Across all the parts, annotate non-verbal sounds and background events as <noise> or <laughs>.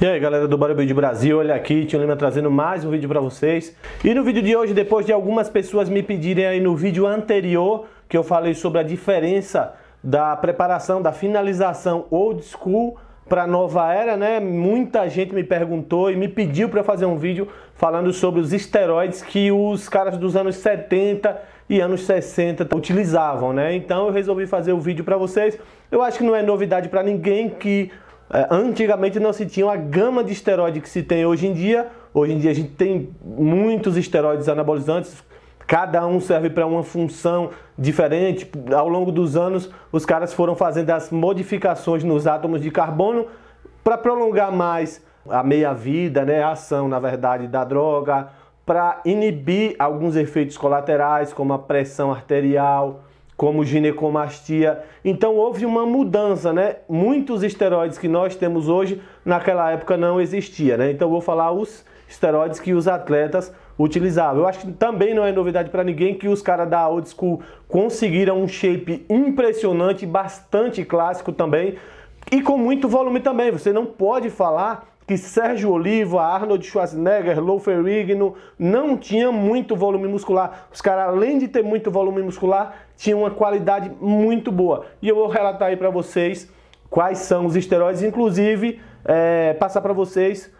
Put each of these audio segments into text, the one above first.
E aí galera do de Brasil, olha aqui, Tio Lima trazendo mais um vídeo para vocês. E no vídeo de hoje, depois de algumas pessoas me pedirem aí no vídeo anterior, que eu falei sobre a diferença da preparação, da finalização old school para nova era, né? Muita gente me perguntou e me pediu para fazer um vídeo falando sobre os esteroides que os caras dos anos 70 e anos 60 utilizavam, né? Então eu resolvi fazer o vídeo para vocês. Eu acho que não é novidade para ninguém que é, antigamente não se tinha a gama de esteroide que se tem hoje em dia. Hoje em dia a gente tem muitos esteroides anabolizantes, cada um serve para uma função diferente. Ao longo dos anos, os caras foram fazendo as modificações nos átomos de carbono para prolongar mais a meia-vida, né, a ação, na verdade, da droga, para inibir alguns efeitos colaterais, como a pressão arterial, como ginecomastia. Então houve uma mudança, né? Muitos esteroides que nós temos hoje, naquela época não existia, né? Então vou falar os esteroides que os atletas utilizavam. Eu acho que também não é novidade para ninguém que os caras da Old School conseguiram um shape impressionante, bastante clássico também e com muito volume também. Você não pode falar que Sérgio Oliva, Arnold Schwarzenegger, Lou Ferrigno não tinha muito volume muscular. Os caras, além de ter muito volume muscular, tinha uma qualidade muito boa. E eu vou relatar aí para vocês quais são os esteróides, inclusive é, passar para vocês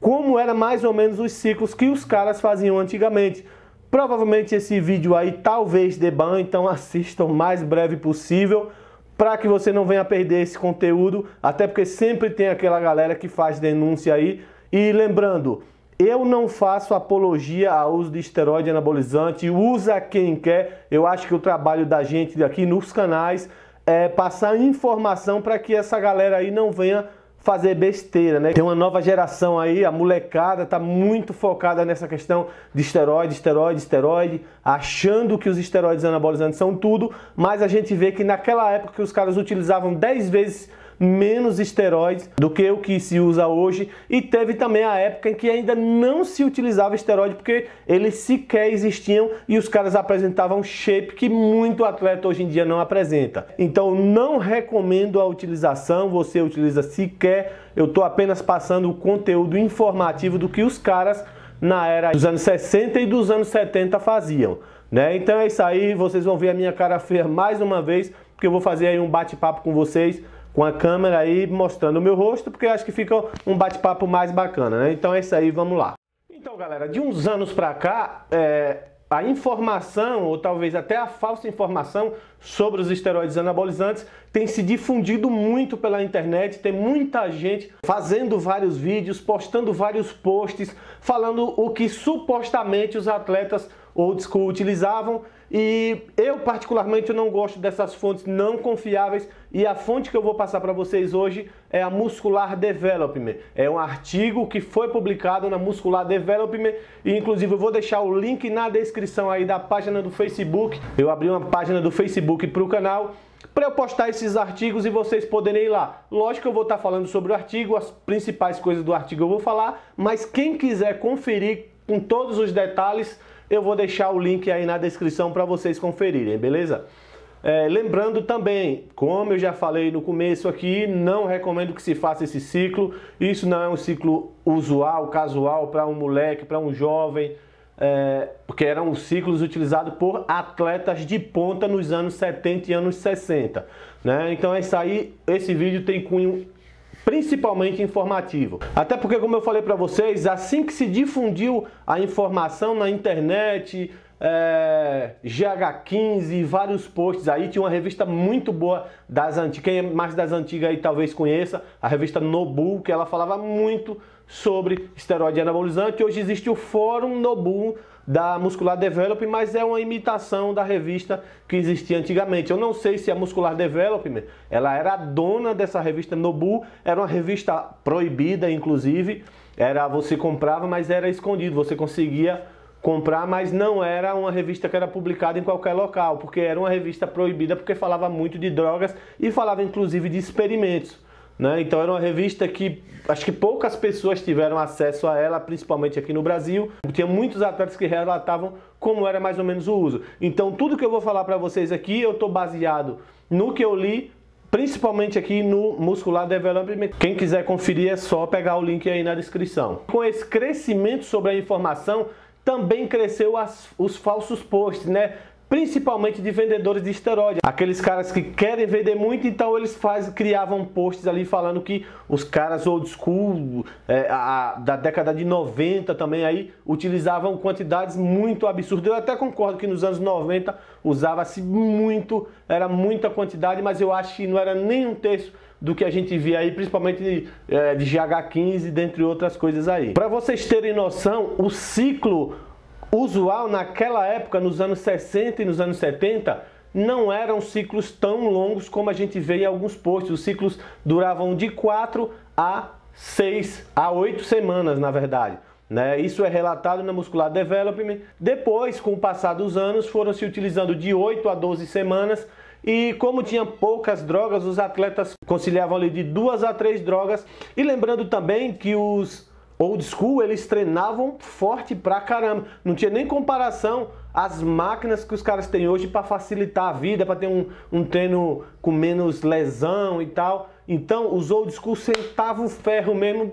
como era mais ou menos os ciclos que os caras faziam antigamente. Provavelmente esse vídeo aí talvez dê ban, então <laughs> assista o mais breve possível para que você não venha perder esse conteúdo, até porque sempre tem aquela galera que faz denúncia aí. E lembrando, eu não faço apologia ao uso de esteroide anabolizante, usa quem quer. Eu acho que o trabalho da gente aqui nos canais é passar informação para que essa galera aí não venha fazer besteira, né? Tem uma nova geração aí, a molecada tá muito focada nessa questão de esteroide, esteroide, esteroide, achando que os esteroides anabolizantes são tudo, mas a gente vê que naquela época que os caras utilizavam 10 vezes menos esteroides do que o que se usa hoje e teve também a época em que ainda não se utilizava esteroide porque eles sequer existiam e os caras apresentavam shape que muito atleta hoje em dia não apresenta. Então não recomendo a utilização, você utiliza sequer, eu estou apenas passando o conteúdo informativo do que os caras na era dos anos 60 e dos anos 70 faziam. Né? Então é isso aí, vocês vão ver a minha cara feia mais uma vez, porque eu vou fazer aí um bate-papo com vocês com a câmera aí mostrando o meu rosto, porque eu acho que fica um bate-papo mais bacana, né? Então é isso aí, vamos lá. Então, galera, de uns anos pra cá, é, a informação, ou talvez até a falsa informação, sobre os esteroides anabolizantes tem se difundido muito pela internet, tem muita gente fazendo vários vídeos, postando vários posts, falando o que supostamente os atletas old school utilizavam. E eu, particularmente, não gosto dessas fontes não confiáveis. E a fonte que eu vou passar para vocês hoje é a Muscular Development. É um artigo que foi publicado na Muscular Development. E, inclusive, eu vou deixar o link na descrição aí da página do Facebook. Eu abri uma página do Facebook para o canal para eu postar esses artigos e vocês poderem ir lá. Lógico que eu vou estar tá falando sobre o artigo, as principais coisas do artigo eu vou falar, mas quem quiser conferir com todos os detalhes, eu vou deixar o link aí na descrição para vocês conferirem, beleza? É, lembrando também, como eu já falei no começo aqui, não recomendo que se faça esse ciclo. Isso não é um ciclo usual, casual para um moleque, para um jovem, é, porque eram ciclos utilizados por atletas de ponta nos anos 70 e anos 60. Né? Então é isso aí, esse vídeo tem cunho principalmente informativo. Até porque, como eu falei para vocês, assim que se difundiu a informação na internet, é, eh, GH15, vários posts aí. Tinha uma revista muito boa das antigas, quem é mais das antigas aí talvez conheça, a revista Nobu, que ela falava muito sobre esteroide anabolizante. Hoje existe o Fórum Nobu da Muscular Development, mas é uma imitação da revista que existia antigamente. Eu não sei se a Muscular Development, ela era dona dessa revista Nobu, era uma revista proibida, inclusive, era você comprava, mas era escondido, você conseguia comprar, mas não era uma revista que era publicada em qualquer local, porque era uma revista proibida porque falava muito de drogas e falava inclusive de experimentos. Né? Então era uma revista que acho que poucas pessoas tiveram acesso a ela, principalmente aqui no Brasil. Tinha muitos atletas que relatavam como era mais ou menos o uso. Então tudo que eu vou falar para vocês aqui eu estou baseado no que eu li, principalmente aqui no Muscular Development. Quem quiser conferir é só pegar o link aí na descrição. Com esse crescimento sobre a informação, também cresceu as, os falsos posts, né? principalmente de vendedores de esteroide. Aqueles caras que querem vender muito, então eles faz, criavam posts ali falando que os caras old school é, a, da década de 90 também aí utilizavam quantidades muito absurdas. Eu até concordo que nos anos 90 usava-se muito, era muita quantidade, mas eu acho que não era nem um terço do que a gente via aí, principalmente de, é, de GH15, dentre outras coisas aí. Para vocês terem noção, o ciclo usual naquela época, nos anos 60 e nos anos 70, não eram ciclos tão longos como a gente vê em alguns posts. Os ciclos duravam de 4 a 6 a 8 semanas, na verdade. Né? Isso é relatado na Muscular Development. Depois, com o passar dos anos, foram se utilizando de 8 a 12 semanas. E como tinha poucas drogas, os atletas conciliavam ali de duas a três drogas. E lembrando também que os old school, eles treinavam forte pra caramba. Não tinha nem comparação às máquinas que os caras têm hoje para facilitar a vida, para ter um, um treino com menos lesão e tal. Então, os old school sentavam o ferro mesmo,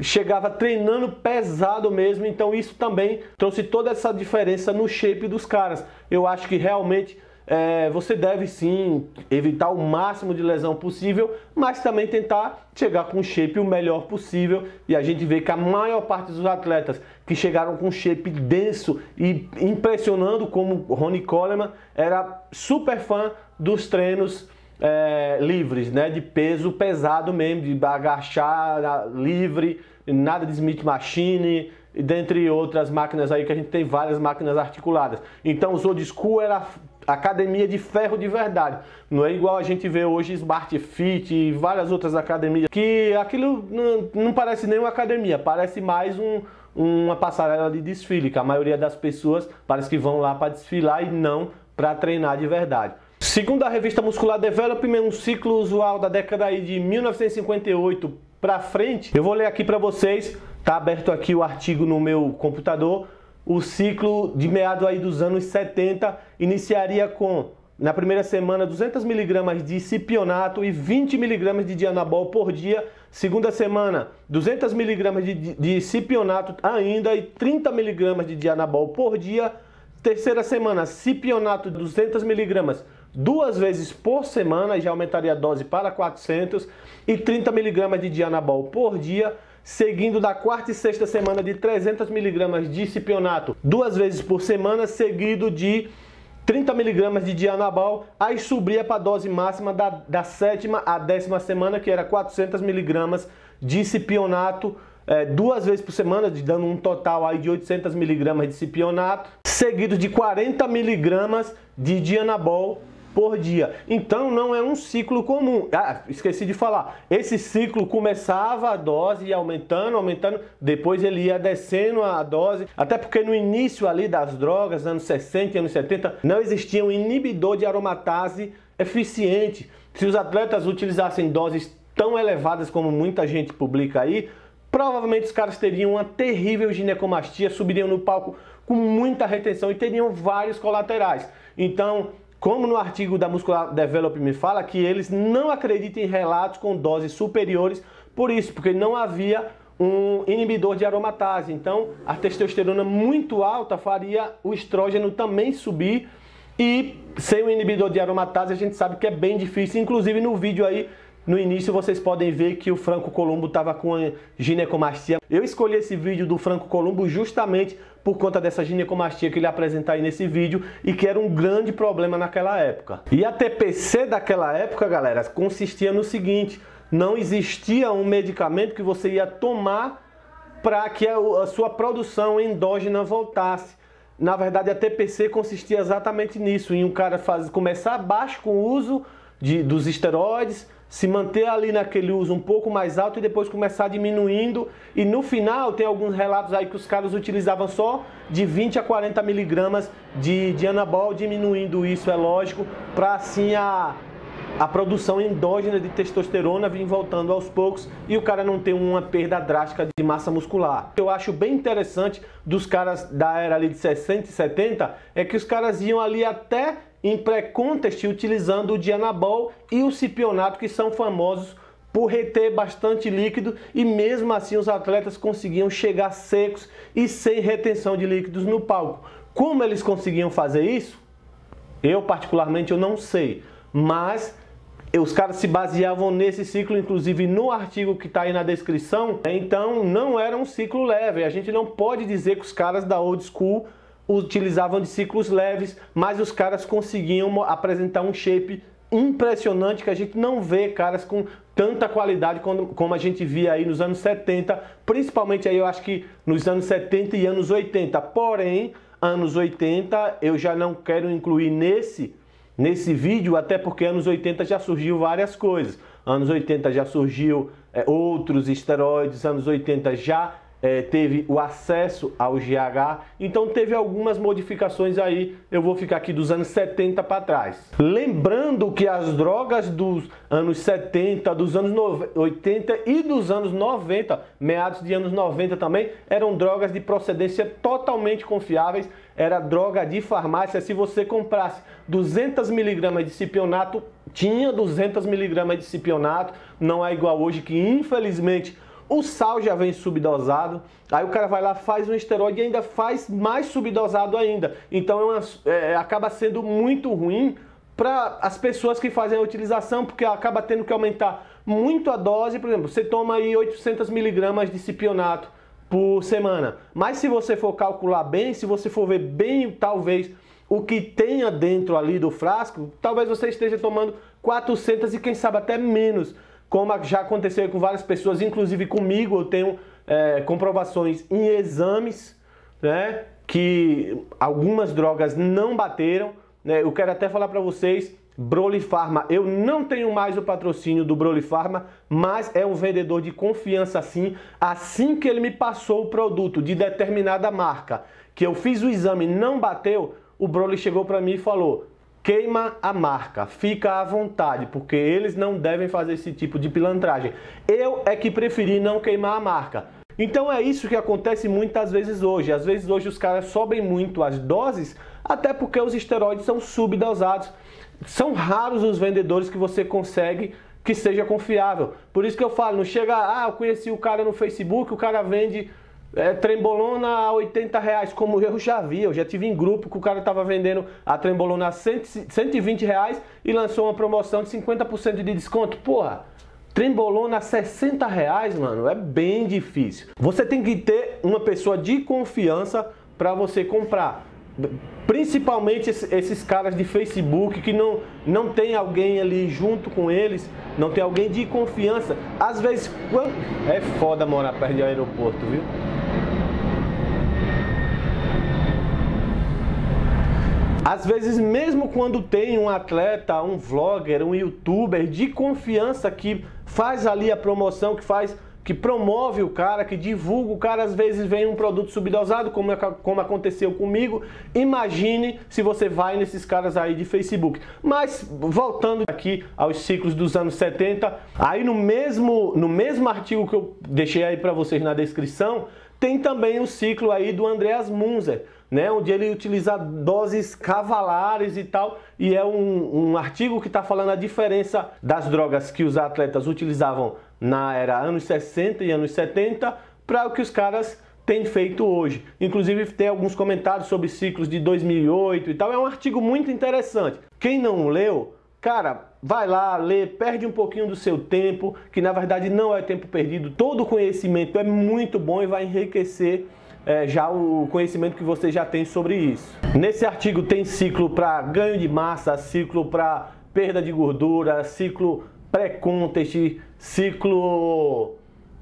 chegava treinando pesado mesmo. Então, isso também trouxe toda essa diferença no shape dos caras. Eu acho que realmente é, você deve sim evitar o máximo de lesão possível, mas também tentar chegar com o shape o melhor possível. E a gente vê que a maior parte dos atletas que chegaram com shape denso e impressionando, como Ronnie Coleman, era super fã dos treinos é, livres, né? De peso pesado mesmo, de agachar livre, nada de Smith Machine, e dentre outras máquinas aí que a gente tem várias máquinas articuladas. Então os old school era academia de ferro de verdade. Não é igual a gente vê hoje Smart Fit e várias outras academias que aquilo não, não parece nem uma academia, parece mais um, uma passarela de desfile, que a maioria das pessoas parece que vão lá para desfilar e não para treinar de verdade. Segundo a revista Muscular Development, um ciclo usual da década de 1958 para frente, eu vou ler aqui para vocês Está aberto aqui o artigo no meu computador. O ciclo de meado aí dos anos 70 iniciaria com, na primeira semana, 200 miligramas de cipionato e 20 miligramas de dianabol por dia. Segunda semana, 200 miligramas de, de, cipionato ainda e 30 miligramas de dianabol por dia. Terceira semana, cipionato 200 miligramas duas vezes por semana, já aumentaria a dose para 400 e 30 miligramas de dianabol por dia seguindo da quarta e sexta semana de 300 miligramas de cipionato duas vezes por semana, seguido de 30 miligramas de dianabol, aí subia para a dose máxima da, da sétima à décima semana, que era 400 miligramas de cipionato é, duas vezes por semana, dando um total aí de 800 miligramas de cipionato, seguido de 40 miligramas de dianabol por dia. Então não é um ciclo comum. Ah, esqueci de falar. Esse ciclo começava a dose aumentando, aumentando, depois ele ia descendo a dose, até porque no início ali das drogas, anos 60 e anos 70, não existia um inibidor de aromatase eficiente. Se os atletas utilizassem doses tão elevadas como muita gente publica aí, provavelmente os caras teriam uma terrível ginecomastia, subiriam no palco com muita retenção e teriam vários colaterais. Então, como no artigo da Muscular Development fala que eles não acreditam em relatos com doses superiores, por isso, porque não havia um inibidor de aromatase. Então, a testosterona muito alta faria o estrógeno também subir e sem o inibidor de aromatase a gente sabe que é bem difícil. Inclusive no vídeo aí no início vocês podem ver que o Franco Colombo estava com a ginecomastia. Eu escolhi esse vídeo do Franco Colombo justamente por conta dessa ginecomastia que ele apresentar aí nesse vídeo e que era um grande problema naquela época. E a TPC daquela época, galera, consistia no seguinte, não existia um medicamento que você ia tomar para que a sua produção endógena voltasse. Na verdade, a TPC consistia exatamente nisso, em um cara faz, começar baixo com o uso de, dos esteroides, se manter ali naquele uso um pouco mais alto e depois começar diminuindo. E no final tem alguns relatos aí que os caras utilizavam só de 20 a 40 miligramas de, de anabol, diminuindo isso, é lógico, para assim a, a produção endógena de testosterona vir voltando aos poucos e o cara não tem uma perda drástica de massa muscular. Eu acho bem interessante dos caras da era ali de 60 e 70 é que os caras iam ali até em pré-contest utilizando o Dianabol e o cipionato que são famosos por reter bastante líquido e mesmo assim os atletas conseguiam chegar secos e sem retenção de líquidos no palco. Como eles conseguiam fazer isso? Eu particularmente eu não sei, mas os caras se baseavam nesse ciclo, inclusive no artigo que está aí na descrição. Então não era um ciclo leve. A gente não pode dizer que os caras da old school utilizavam de ciclos leves, mas os caras conseguiam apresentar um shape impressionante que a gente não vê caras com tanta qualidade como a gente via aí nos anos 70, principalmente aí eu acho que nos anos 70 e anos 80. Porém, anos 80 eu já não quero incluir nesse nesse vídeo, até porque anos 80 já surgiu várias coisas. Anos 80 já surgiu é, outros esteroides, anos 80 já é, teve o acesso ao GH, então teve algumas modificações aí, eu vou ficar aqui dos anos 70 para trás. Lembrando que as drogas dos anos 70, dos anos 80 e dos anos 90, meados de anos 90 também, eram drogas de procedência totalmente confiáveis, era droga de farmácia, se você comprasse 200 miligramas de cipionato, tinha 200 miligramas de cipionato, não é igual hoje que infelizmente o sal já vem subdosado, aí o cara vai lá, faz um esteroide e ainda faz mais subdosado ainda. Então é uma, é, é, acaba sendo muito ruim para as pessoas que fazem a utilização, porque acaba tendo que aumentar muito a dose. Por exemplo, você toma aí 800 miligramas de cipionato por semana. Mas se você for calcular bem, se você for ver bem, talvez o que tenha dentro ali do frasco, talvez você esteja tomando 400 e quem sabe até menos como já aconteceu com várias pessoas, inclusive comigo, eu tenho é, comprovações em exames, né? Que algumas drogas não bateram. Né? Eu quero até falar para vocês Broly Pharma, eu não tenho mais o patrocínio do Broly Pharma, mas é um vendedor de confiança sim. Assim que ele me passou o produto de determinada marca, que eu fiz o exame, não bateu, o Broly chegou para mim e falou: queima a marca, fica à vontade, porque eles não devem fazer esse tipo de pilantragem. Eu é que preferi não queimar a marca. Então é isso que acontece muitas vezes hoje. Às vezes hoje os caras sobem muito as doses, até porque os esteroides são subdosados. São raros os vendedores que você consegue que seja confiável. Por isso que eu falo, não chega, ah, eu conheci o cara no Facebook, o cara vende é, trembolona a 80 reais, como eu já vi, eu já tive em grupo que o cara estava vendendo a trembolona a 120 reais e lançou uma promoção de 50% de desconto. Porra, trembolona a 60 reais, mano, é bem difícil. Você tem que ter uma pessoa de confiança para você comprar. Principalmente esses caras de Facebook que não, não tem alguém ali junto com eles, não tem alguém de confiança. Às vezes, é foda morar perto de aeroporto, viu? Às vezes, mesmo quando tem um atleta, um vlogger, um youtuber de confiança que faz ali a promoção, que faz que promove o cara, que divulga o cara, às vezes vem um produto subdosado, como, é, como aconteceu comigo. Imagine se você vai nesses caras aí de Facebook. Mas voltando aqui aos ciclos dos anos 70, aí no mesmo, no mesmo artigo que eu deixei aí para vocês na descrição, tem também o ciclo aí do Andreas Munzer né, onde ele utiliza doses cavalares e tal, e é um, um artigo que está falando a diferença das drogas que os atletas utilizavam na era anos 60 e anos 70 para o que os caras têm feito hoje. Inclusive tem alguns comentários sobre ciclos de 2008 e tal, é um artigo muito interessante. Quem não leu, cara, vai lá, lê, perde um pouquinho do seu tempo, que na verdade não é tempo perdido, todo o conhecimento é muito bom e vai enriquecer é, já o conhecimento que você já tem sobre isso. Nesse artigo tem ciclo para ganho de massa, ciclo para perda de gordura, ciclo pré-contest, ciclo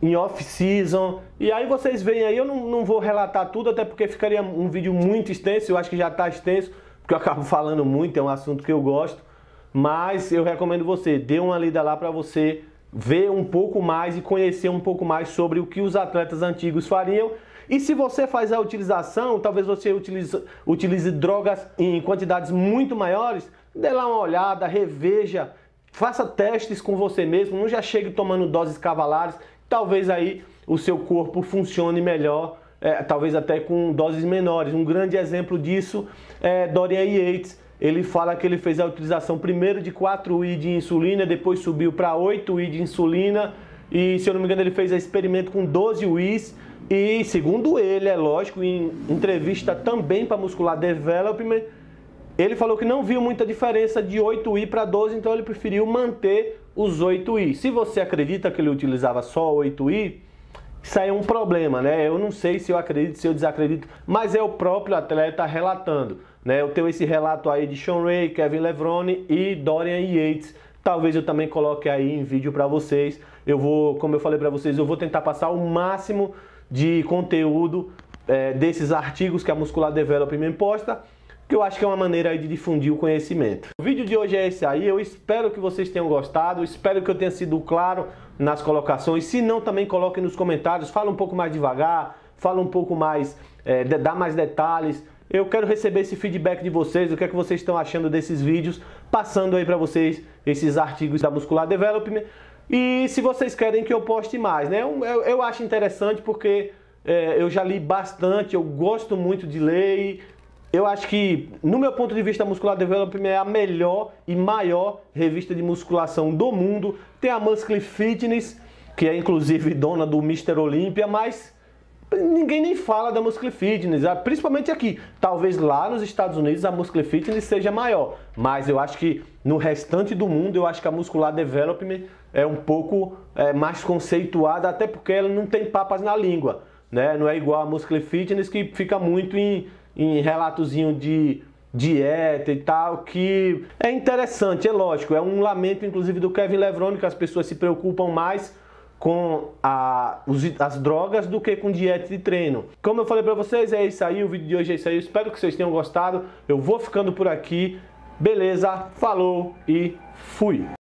em off-season. E aí vocês veem aí, eu não, não vou relatar tudo, até porque ficaria um vídeo muito extenso, eu acho que já está extenso, porque eu acabo <laughs> falando muito, é um assunto que eu gosto. Mas eu recomendo você, dê uma lida lá para você ver um pouco mais e conhecer um pouco mais sobre o que os atletas antigos fariam e se você faz a utilização, talvez você utilize, utilize drogas em quantidades muito maiores, dê lá uma olhada, reveja, faça testes com você mesmo, não já chegue tomando doses cavalares, talvez aí o seu corpo funcione melhor, é, talvez até com doses menores. Um grande exemplo disso é Dorian Yates, ele fala que ele fez a utilização primeiro de 4i de insulina, depois subiu para 8i de insulina e, se eu não me engano, ele fez o experimento com 12 uis e segundo ele, é lógico, em entrevista também para Muscular Development, ele falou que não viu muita diferença de 8i para 12, então ele preferiu manter os 8i. Se você acredita que ele utilizava só 8i, isso aí é um problema, né? Eu não sei se eu acredito, se eu desacredito, mas é o próprio atleta relatando, né? Eu tenho esse relato aí de Sean Ray, Kevin Levrone e Dorian Yates. Talvez eu também coloque aí em vídeo para vocês. Eu vou, como eu falei para vocês, eu vou tentar passar o máximo de conteúdo é, desses artigos que a Muscular Development posta, que eu acho que é uma maneira de difundir o conhecimento. O vídeo de hoje é esse aí, eu espero que vocês tenham gostado, espero que eu tenha sido claro nas colocações, se não também coloquem nos comentários, fala um pouco mais devagar, fala um pouco mais, é, dá mais detalhes, eu quero receber esse feedback de vocês, o que é que vocês estão achando desses vídeos, passando aí para vocês esses artigos da Muscular Development, e se vocês querem que eu poste mais, né? Eu, eu acho interessante porque é, eu já li bastante, eu gosto muito de ler e eu acho que, no meu ponto de vista, Muscular Development é a melhor e maior revista de musculação do mundo. Tem a Muscle Fitness, que é inclusive dona do Mr. Olympia, mas ninguém nem fala da Muscle Fitness, principalmente aqui. Talvez lá nos Estados Unidos a Muscle Fitness seja maior, mas eu acho que no restante do mundo eu acho que a Muscular Development é um pouco é, mais conceituada, até porque ela não tem papas na língua, né? Não é igual a Muscle Fitness que fica muito em, em relatozinho de dieta e tal, que é interessante, é lógico, é um lamento inclusive do Kevin Levrone que as pessoas se preocupam mais com a, os, as drogas do que com dieta de treino. Como eu falei para vocês, é isso aí, o vídeo de hoje é isso aí. espero que vocês tenham gostado. Eu vou ficando por aqui. Beleza? Falou e fui.